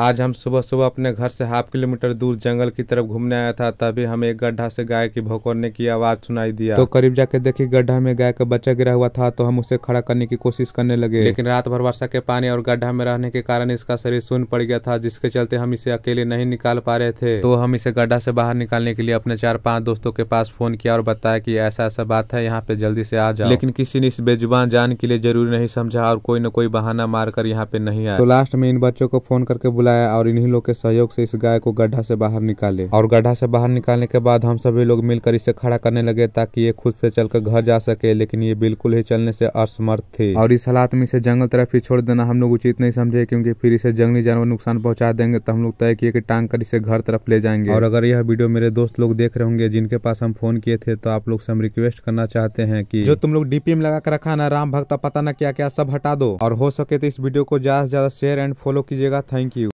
आज हम सुबह सुबह अपने घर से हाफ किलोमीटर दूर जंगल की तरफ घूमने आया था तभी हमें एक गड्ढा से गाय की भौंकने की आवाज सुनाई दिया तो करीब जाके देखी गड्ढा में गाय का बच्चा गिरा हुआ था तो हम उसे खड़ा करने की कोशिश करने लगे लेकिन रात भर वर्षा के पानी और गड्ढा में रहने के कारण इसका शरीर सुन पड़ गया था जिसके चलते हम इसे अकेले नहीं निकाल पा रहे थे तो हम इसे गड्ढा से बाहर निकालने के लिए अपने चार पांच दोस्तों के पास फोन किया और बताया की ऐसा ऐसा बात है यहाँ पे जल्दी से आ जाओ लेकिन किसी ने इस बेजुबान जान के लिए जरूरी नहीं समझा और कोई न कोई बहाना मारकर यहाँ पे नहीं आया तो लास्ट में इन बच्चों को फोन करके बुलाया और इन्हीं लोग के सहयोग से इस गाय को गड्ढा से बाहर निकाले और गड्ढा से बाहर निकालने के बाद हम सभी लोग मिलकर इसे खड़ा करने लगे ताकि ये खुद से चलकर घर जा सके लेकिन ये बिल्कुल ही चलने से असमर्थ थे और इस हालात में इसे जंगल तरफ ही छोड़ देना हम लोग उचित नहीं समझे क्योंकि फिर इसे जंगली जानवर नुकसान पहुंचा देंगे तो हम लोग तय किए कि टांग कर इसे घर तरफ ले जाएंगे और अगर यह वीडियो मेरे दोस्त लोग देख रहे होंगे जिनके पास हम फोन किए थे तो आप लोग से हम रिक्वेस्ट करना चाहते हैं कि जो तुम लोग डीपीएम लगा कर रखा ना राम भक्त पता ना क्या क्या सब हटा दो और हो सके तो इस वीडियो को ज्यादा से ज्यादा शेयर एंड फॉलो कीजिएगा थैंक यू